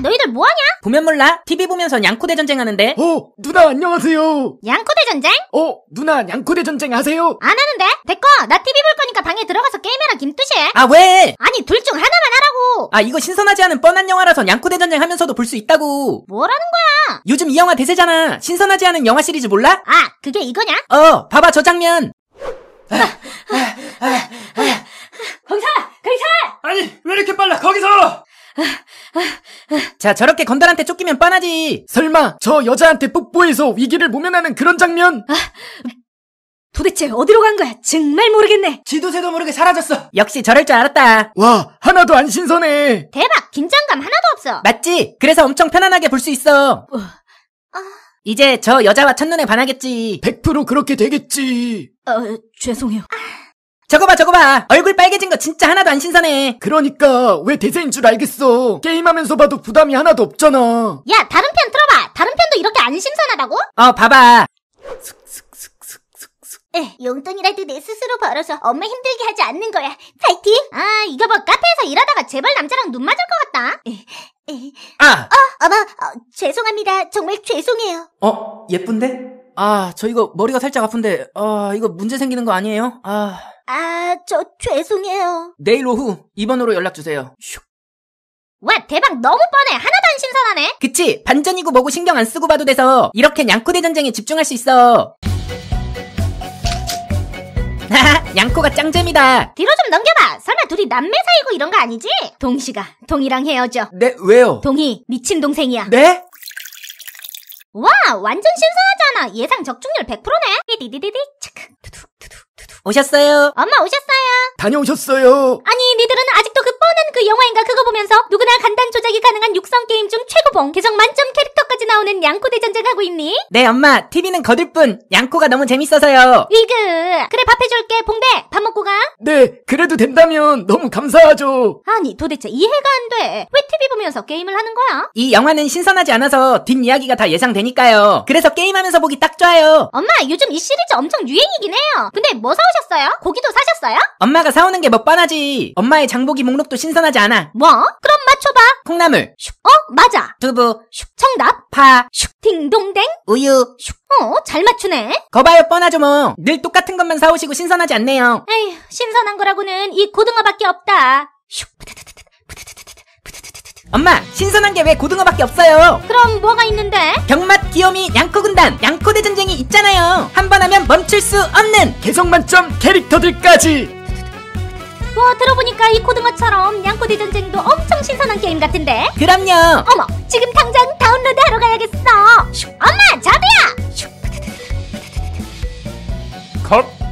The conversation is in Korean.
너희들 뭐하냐? 보면 몰라. TV 보면서 양코대 전쟁 하는데. 어, 누나 안녕하세요. 양코대 전쟁? 어, 누나 양코대 전쟁 하세요. 안 하는데? 됐고, 나 TV 볼 거니까 방에 들어가서 게임해라, 김뚜시. 아, 왜? 아니, 둘 중 하나만 하라고. 아, 이거 신선하지 않은 뻔한 영화라서 양코대 전쟁 하면서도 볼 수 있다고. 뭐라는 거야? 요즘 이 영화 대세잖아. 신선하지 않은 영화 시리즈 몰라? 아, 그게 이거냐? 어, 봐봐, 저 장면. 아, 아, 아, 경찰! 경찰! 아니, 왜 이렇게 빨라? 거기서! 자 저렇게 건달한테 쫓기면 뻔하지 설마 저 여자한테 뽀뽀해서 위기를 모면하는 그런 장면? 아, 도대체 어디로 간 거야? 정말 모르겠네. 지도세도 모르게 사라졌어. 역시 저럴 줄 알았다. 와 하나도 안 신선해. 대박! 긴장감 하나도 없어. 맞지? 그래서 엄청 편안하게 볼 수 있어. 어. 아. 이제 저 여자와 첫눈에 반하겠지. 100% 그렇게 되겠지. 어, 죄송해요. 아, 저거 봐 저거 봐 얼굴 빨개진 거 진짜 하나도 안 신선해 그러니까 왜 대세인 줄 알겠어 게임하면서 봐도 부담이 하나도 없잖아 야 다른 편 틀어봐 다른 편도 이렇게 안 신선하다고? 어 봐봐 에, 용돈이라도 내 스스로 벌어서 엄마 힘들게 하지 않는 거야 파이팅 아 이거 봐 뭐 카페에서 일하다가 제발 남자랑 눈 맞을 것 같다 아! 어, 어머 어, 죄송합니다 정말 죄송해요 어 예쁜데? 아 저 이거 머리가 살짝 아픈데 아 이거 문제 생기는 거 아니에요? 아... 아, 저 죄송해요. 내일 오후 2번으로 연락주세요. 슉. 와, 대박 너무 뻔해. 하나도 안 신선하네. 그치? 반전이고 뭐고 신경 안 쓰고 봐도 돼서 이렇게 양코대 전쟁에 집중할 수 있어. 하하, 양코가 짱잼이다. 뒤로 좀 넘겨봐. 설마 둘이 남매 사이고 이런 거 아니지? 동시가 동이랑 헤어져. 네, 왜요? 동희 미친 동생이야. 네? 와, 완전 신선하잖아. 예상 적중률 100%네. 디디디디 차 오셨어요. 엄마 오셨어요. 다녀오셨어요. 아니 니들은 아직도 그 뻔한 그 영화인가 그거 보면서 누구나 간다 제작이 가능한 육성 게임 중 최고봉 개성 만점 캐릭터까지 나오는 양코 대전쟁하고 있니? 네 엄마 TV는 거들 뿐 양코가 너무 재밌어서요 위그 그래 밥 해줄게 봉대 밥 먹고 가네 그래도 된다면 너무 감사하죠 아니 도대체 이해가 안 돼 왜 TV 보면서 게임을 하는 거야? 이 영화는 신선하지 않아서 뒷이야기가 다 예상되니까요 그래서 게임하면서 보기 딱 좋아요 엄마 요즘 이 시리즈 엄청 유행이긴 해요 근데 뭐 사오셨어요? 고기도 사셨어요? 엄마가 사오는 게뭐 뻔하지 엄마의 장보기 목록도 신선하지 않아 뭐? 그럼 맞춰봐 콩나물 슉. 어? 맞아. 두부 슉. 청답파 슉. 딩동댕. 우유 슉. 어? 잘 맞추네. 거봐요 뻔하죠 뭐. 늘 똑같은 것만 사오시고 신선하지 않네요. 에휴, 신선한 거라고는 이 고등어밖에 없다. 슉. 푸드드드드, 드드드드 엄마 신선한 게 왜 고등어밖에 없어요. 그럼 뭐가 있는데? 병맛 귀요미 양코 군단 양코대전쟁이 있잖아요. 한번 하면 멈출 수 없는 개성 만점 캐릭터들까지 와 들어보니까 이 코등어처럼 양꼬디 전쟁도 엄청 신선한 게임 같은데? 그럼요. 어머 지금 당장 다운로드 하러 가야겠어. 슉, 엄마 저도야. 컷.